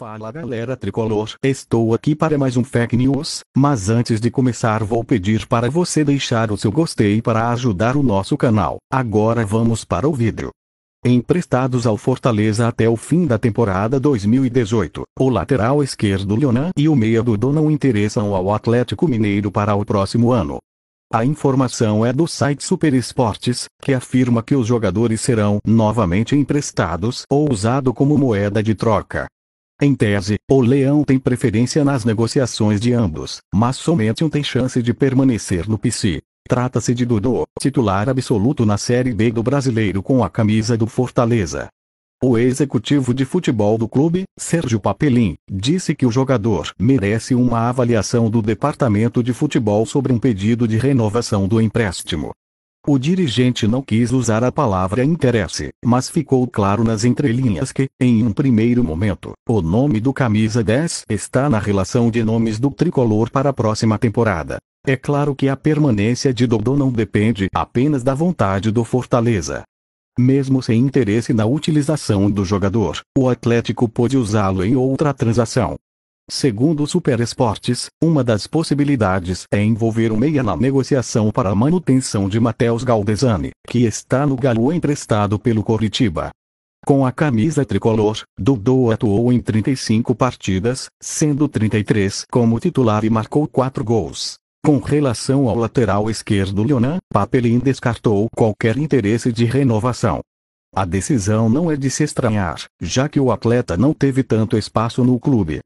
Fala galera tricolor, estou aqui para mais um Fake News, mas antes de começar vou pedir para você deixar o seu gostei para ajudar o nosso canal. Agora vamos para o vídeo. Emprestados ao Fortaleza até o fim da temporada 2018, o lateral esquerdo Leonan e o meia Dudu não interessam ao Atlético Mineiro para o próximo ano. A informação é do site Super Esportes, que afirma que os jogadores serão novamente emprestados ou usados como moeda de troca. Em tese, o leão tem preferência nas negociações de ambos, mas somente um tem chance de permanecer no PC. Trata-se de Dudu, titular absoluto na Série B do brasileiro com a camisa do Fortaleza. O executivo de futebol do clube, Sérgio Papelim, disse que o jogador merece uma avaliação do departamento de futebol sobre um pedido de renovação do empréstimo. O dirigente não quis usar a palavra interesse, mas ficou claro nas entrelinhas que, em um primeiro momento, o nome do camisa 10 está na relação de nomes do tricolor para a próxima temporada. É claro que a permanência de Dodô não depende apenas da vontade do Fortaleza. Mesmo sem interesse na utilização do jogador, o Atlético pôde usá-lo em outra transação, Segundo o Super Esportes, uma das possibilidades é envolver o Meia na negociação para a manutenção de Matheus Galdesani, que está no Galo emprestado pelo Coritiba. Com a camisa tricolor, Dudu atuou em 35 partidas, sendo 33 como titular e marcou 4 gols. Com relação ao lateral esquerdo Leonan, Papelin descartou qualquer interesse de renovação. A decisão não é de se estranhar, já que o atleta não teve tanto espaço no clube.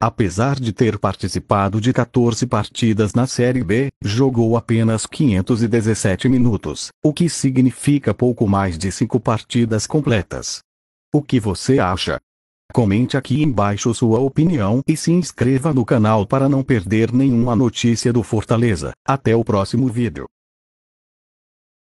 Apesar de ter participado de 14 partidas na Série B, jogou apenas 517 minutos, o que significa pouco mais de 5 partidas completas. O que você acha? Comente aqui embaixo sua opinião e se inscreva no canal para não perder nenhuma notícia do Fortaleza. Até o próximo vídeo.